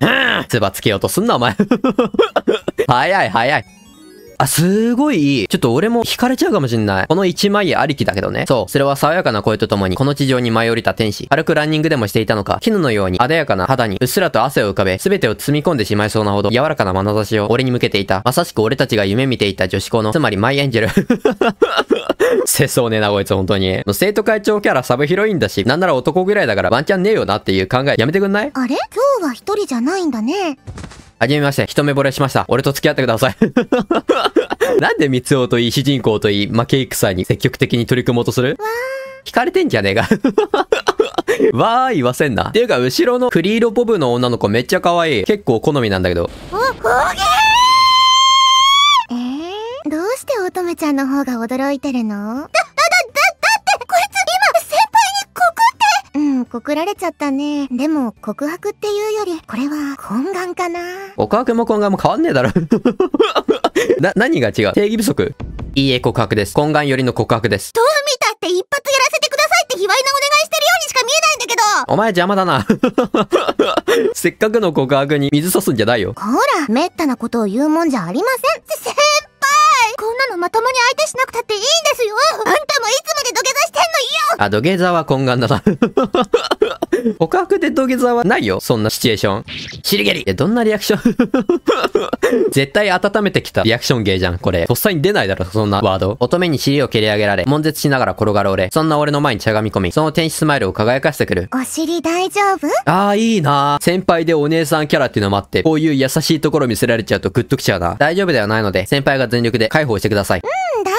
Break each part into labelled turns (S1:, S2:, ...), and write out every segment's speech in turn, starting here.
S1: うん。つばつけようとすんな、お前。早 い早い。あ、すごいいい。ちょっと俺も惹かれちゃうかもしんない。この一枚ありきだけどね。そう。それは爽やかな声とともに、この地上に舞い降りた天使。軽くランニングでもしていたのか、絹のように、艶やかな肌に、うっすらと汗を浮かべ、すべてを包み込んでしまいそうなほど、柔らかな眼差しを俺に向けていた。まさしく俺たちが夢見ていた女子校の、つまりマイエンジェル。せそうねな、こいつ、本当に。生徒会長キャラサブ広いんだし、なんなら男ぐらいだからワンチャンねえよなっていう考えやめてくんないあれ
S2: 今日は一人じゃないんだね。
S1: はじめまして、一目惚れしました。俺と付き合ってください。なんで三尾といい、主人公といい、負けんに積極的に取り組もうとする惹かれてんじゃねえか わー言わせんな。っていうか、後ろのクリーロボブの女の子めっちゃ可愛い。結構好みなんだけど。
S2: お、おげーどうして乙女ちゃんの方が驚いてるの告られちゃったね。でも、告白っていうより、これは、懇願かな。
S1: 告白も懇願も変わんねえだろ な、何が違う定義不足。いいえ、告白です。懇願よりの告白です。
S2: どう見たって一発やらせてくださいって卑猥なお願いしてるようにしか見えない
S1: んだけどお前邪魔だな。せっかくの告白に水差すんじゃないよ。ほ
S2: ら、滅多なことを言うもんじゃありません。こんなのまともに相手しなくたっていいんですよあんたもいつまで土下座してんのよ
S1: あ、土下座は懇願だな告白 で土下座はないよ。そんなシチュエーション。しりげりえ、どんなリアクション 絶対温めてきたリアクションゲーじゃん、これ。とっさに出ないだろ、そんなワード。乙女に尻を蹴り上げられ、悶絶しながら転がる俺。そんな俺の前にしゃがみ込み、その天使スマイルを輝かしてくる。
S2: お尻大丈夫
S1: ああ、いいな先輩でお姉さんキャラっていうのもあって、こういう優しいところ見せられちゃうとグッときちゃうな。大丈夫ではないので、先輩が全力で解放してください。
S2: うん、大丈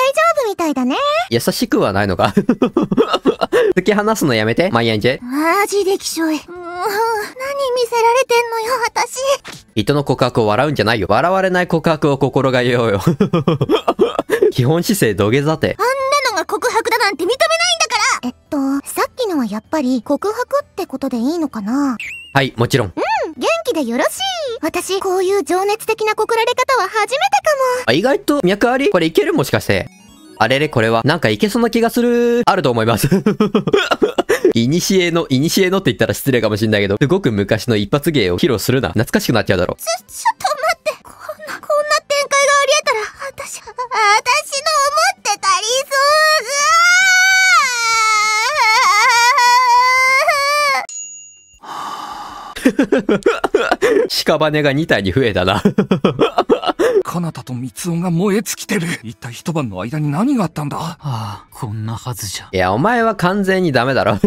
S2: 夫みたいだね。
S1: 優しくはないのか 突き放すのやめて、マイアンジェ。
S2: マジできしい。もう、何見せられてんのよ、私。
S1: 人の告白を笑うんじゃないよ。笑われない告白を心がけようよ。基本姿勢土下座て。あ
S2: んなのが告白だなんて認めないんだからえっと、さっきのはやっぱり告白ってことでいいのかなはい、もちろん。うん、元気でよろしい私、こういう情熱的な告られ方は初めてかも。
S1: あ、意外と脈ありこれいけるもしかして。あれれ、これは。なんかいけそうな気がする。あると思います。いにしえの、いにしえのって言ったら失礼かもしんないけど、すごく昔の一発芸を披露するな。懐かしくなっちゃうだろ。ちょ、
S2: ちょっと待って。こんな、こんな展開がありえたら、私、私の思ってた理想が
S1: Ha ha ha ha! 屍が2体に増えたな。
S2: 彼 方と三つが燃え尽きてる。一体一晩の間に何があったんだああ、こんなはずじゃ。
S1: いや、お前は完全にダメだろ。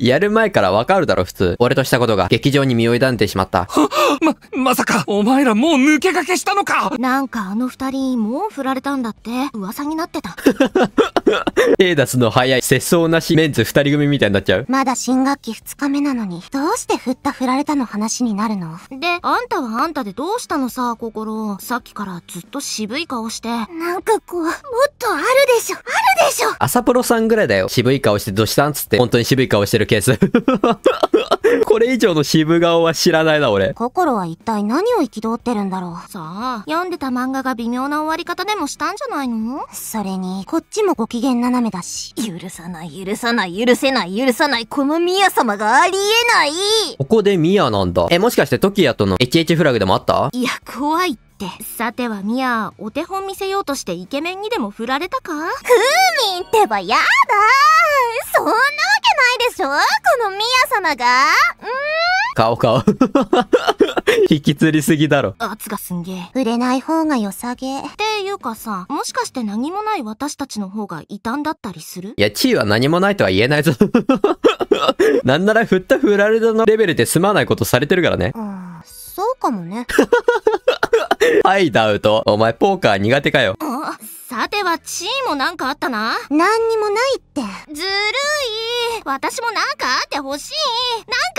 S1: やる前からわかるだろ、普通。俺としたことが劇場に身を委ねてしまった。
S2: ま、まさか、お前らもう抜け駆けしたのかなんかあの二人、もう振られたんだって、噂になってた。
S1: ー出すの早い、節操なしメンズ二人組みたいになっちゃう。
S2: まだ新学期二日目なのに、どうして振った振られたの話になるので、あんたはあんたでどうしたのさ、心。さっきからずっと渋い顔して。なんかこう、もっとあるでしょある
S1: でしょ朝プロさんぐらいだよ。渋い顔してどうしたんつって、本当に渋い顔してるケース。これ以上の渋顔は知らないな、俺。
S2: 心は一体何を憤ってるんだろう。さあ、読んでた漫画が微妙な終わり方でもしたんじゃないのそれに、こっちもご機嫌斜めだし。許さない、許さない、許せない、許さない、このミヤ様がありえない
S1: ここでミヤなんだ。え、もしかしてトキヤとの HH フラグでもあった
S2: いや、怖いって。ってさてはミアお手本見せようとしてイケメンにでも振られたかふーみんってばやだそんなわけないでしょこのミア様が
S1: 顔顔 引きつりすぎだろ
S2: 圧がすんげえ売れない方が良さげっていうかさもしかして何もない私たちの方が異端だったりする
S1: いや地位は何もないとは言えないぞ なんなら振った振られたのレベルで済まないことされてるからねうんそうかもね はい、ダウト。お前、ポーカー苦手かよ。
S2: さてはチーもなんかあったな何にもないってずるい私もなんかあってほしい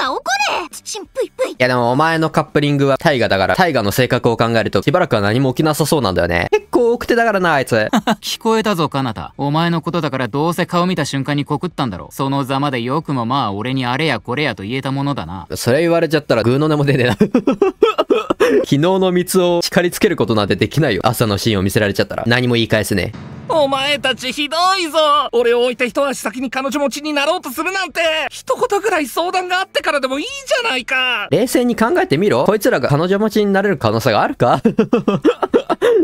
S2: なんか怒れチン
S1: ぷいぷい。いやでもお前のカップリングは大河だから大河の性格を考えるとしばらくは何も起きなさそうなんだよね 結構くてだからなあいつ聞こえたぞ彼方お前のことだからどうせ顔見た瞬間に告ったんだろそのざまでよくもまあ俺にあれやこれやと言えたものだなそれ言われちゃったらグーの音も出ねえな 昨日の蜜を叱りつけることなんてできないよ朝のシーンを見せられちゃったら何も言い返ですね。
S2: お前たちひどいぞ俺を置いて一足先に彼女持ちになろうとするなんて一言ぐらい相談があってからでもいいじゃないか
S1: 冷静に考えてみろこいつらが彼女持ちになれる可能性があるか